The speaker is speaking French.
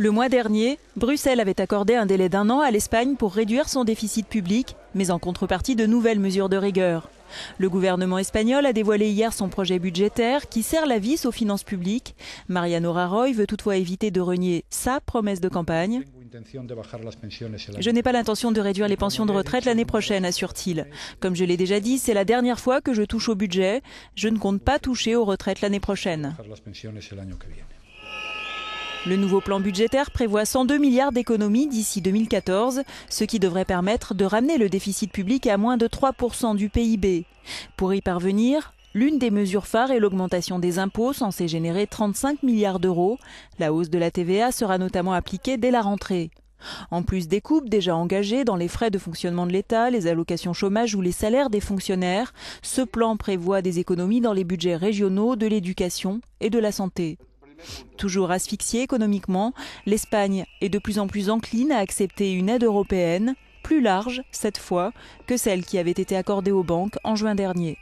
Le mois dernier, Bruxelles avait accordé un délai d'un an à l'Espagne pour réduire son déficit public, mais en contrepartie de nouvelles mesures de rigueur. Le gouvernement espagnol a dévoilé hier son projet budgétaire qui sert la vis aux finances publiques. Mariano Rajoy veut toutefois éviter de renier sa promesse de campagne. Je n'ai pas l'intention de réduire les pensions de retraite l'année prochaine, assure-t-il. Comme je l'ai déjà dit, c'est la dernière fois que je touche au budget. Je ne compte pas toucher aux retraites l'année prochaine. Le nouveau plan budgétaire prévoit 102 milliards d'économies d'ici 2014, ce qui devrait permettre de ramener le déficit public à moins de 3% du PIB. Pour y parvenir, l'une des mesures phares est l'augmentation des impôts censés générer 35 milliards d'euros. La hausse de la TVA sera notamment appliquée dès la rentrée. En plus des coupes déjà engagées dans les frais de fonctionnement de l'État, les allocations chômage ou les salaires des fonctionnaires, ce plan prévoit des économies dans les budgets régionaux de l'éducation et de la santé. Toujours asphyxiée économiquement, l'Espagne est de plus en plus encline à accepter une aide européenne, plus large cette fois que celle qui avait été accordée aux banques en juin dernier.